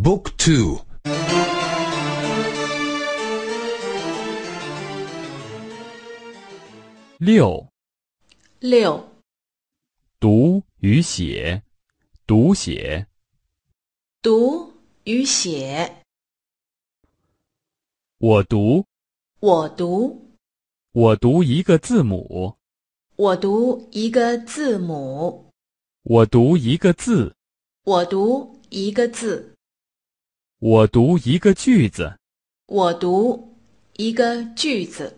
Book two. 六六读与写，读写，读与写。我读，我读，我读一个字母，我读一个字母，我读一个字，我读一个字。我读一个句子。我读一个句子。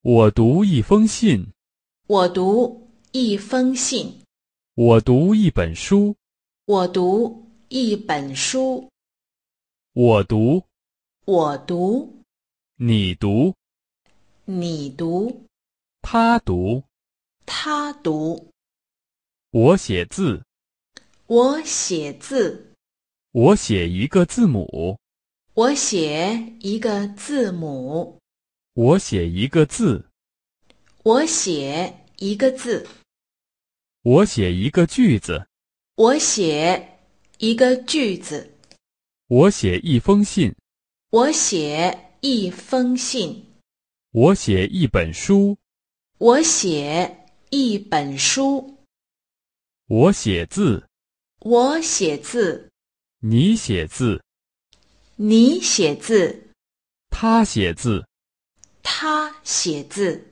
我读一封信。我读一封信。我读一本书。我读一本书。我读。我读。你读。你读。他读。他读。我写字。我写字。我写一个字母。我写一个字母。我写一个字。我写一个字。我写一个句子。我写一个句子。我写一封信。我写一封信。我写一本书。我写一本书。我写字。我写字。你写字，你写字，他写字，他写字。